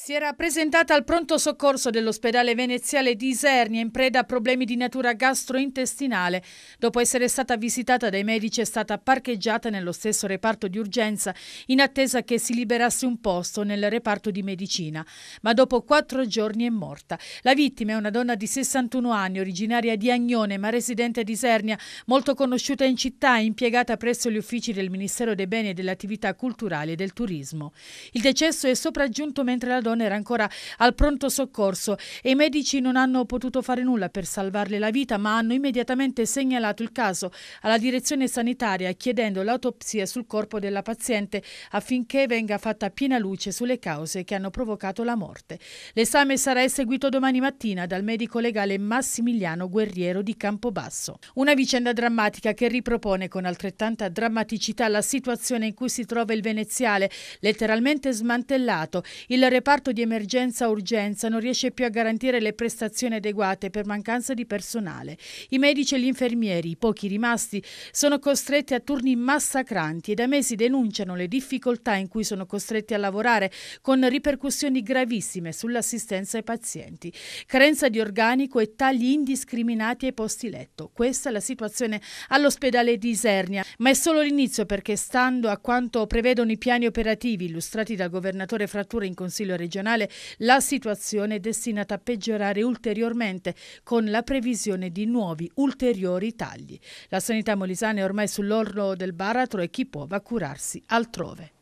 Si era presentata al pronto soccorso dell'ospedale veneziale di Isernia in preda a problemi di natura gastrointestinale. Dopo essere stata visitata dai medici è stata parcheggiata nello stesso reparto di urgenza in attesa che si liberasse un posto nel reparto di medicina. Ma dopo quattro giorni è morta. La vittima è una donna di 61 anni, originaria di Agnone ma residente di Isernia, molto conosciuta in città e impiegata presso gli uffici del Ministero dei Beni e delle Attività Culturali e del Turismo. Il decesso è sopraggiunto mentre la donna donna era ancora al pronto soccorso e i medici non hanno potuto fare nulla per salvarle la vita, ma hanno immediatamente segnalato il caso alla direzione sanitaria chiedendo l'autopsia sul corpo della paziente affinché venga fatta piena luce sulle cause che hanno provocato la morte. L'esame sarà eseguito domani mattina dal medico legale Massimiliano Guerriero di Campobasso. Una vicenda drammatica che ripropone con altrettanta drammaticità la situazione in cui si trova il veneziale, letteralmente smantellato. Il reparto reparto di emergenza-urgenza non riesce più a garantire le prestazioni adeguate per mancanza di personale. I medici e gli infermieri, i pochi rimasti, sono costretti a turni massacranti e da mesi denunciano le difficoltà in cui sono costretti a lavorare con ripercussioni gravissime sull'assistenza ai pazienti. Carenza di organico e tagli indiscriminati ai posti letto. Questa è la situazione all'ospedale di Isernia, ma è solo l'inizio perché stando a quanto prevedono i piani operativi illustrati dal governatore Frattura in Consiglio regionale, regionale, la situazione è destinata a peggiorare ulteriormente con la previsione di nuovi ulteriori tagli. La sanità molisana è ormai sull'orlo del baratro e chi può va a curarsi altrove.